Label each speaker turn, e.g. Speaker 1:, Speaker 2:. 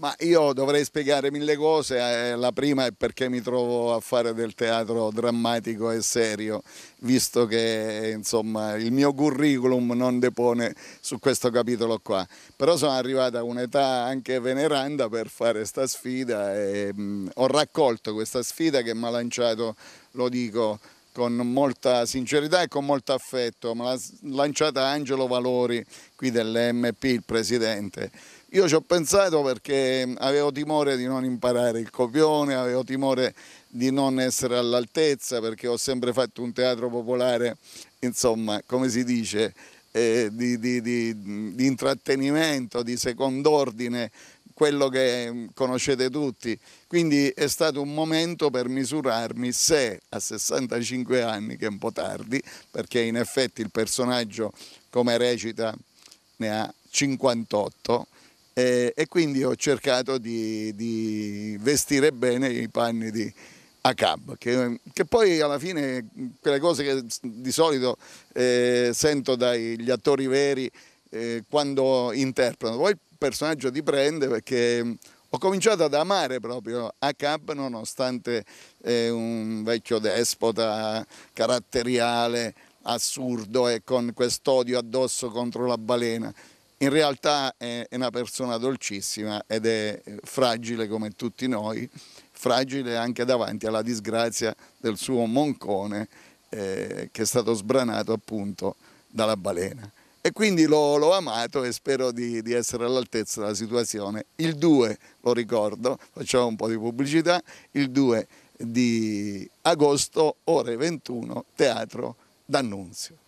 Speaker 1: Ma io dovrei spiegare mille cose, eh, la prima è perché mi trovo a fare del teatro drammatico e serio, visto che insomma, il mio curriculum non depone su questo capitolo qua. Però sono arrivata a un'età anche veneranda per fare questa sfida e mh, mm, ho raccolto questa sfida che mi ha lanciato, lo dico, con molta sincerità e con molto affetto, me l'ha lanciata Angelo Valori qui dell'MP, il presidente. Io ci ho pensato perché avevo timore di non imparare il copione, avevo timore di non essere all'altezza perché ho sempre fatto un teatro popolare, insomma, come si dice, eh, di, di, di, di intrattenimento, di second'ordine, quello che mm, conoscete tutti. Quindi è stato un momento per misurarmi se a 65 anni, che è un po' tardi, perché in effetti il personaggio come recita ne ha 58, eh, e quindi ho cercato di, di, vestire bene i panni di ACAB, che, che poi alla fine quelle cose che di solito eh, sento dagli attori veri eh, quando interpretano. Poi personaggio di prende perché mm, ho cominciato ad amare proprio ACAB nonostante è eh, un vecchio despota caratteriale, assurdo e con quest'odio addosso contro la balena. In realtà è una persona dolcissima ed è eh, fragile come tutti noi, fragile anche davanti alla disgrazia del suo moncone eh, che è stato sbranato appunto dalla balena e quindi l'ho, amato e spero di, di, essere all'altezza della situazione. Il 2, lo ricordo, facciamo un po' di pubblicità, il 2 di agosto, ore 21, Teatro D'Annunzio.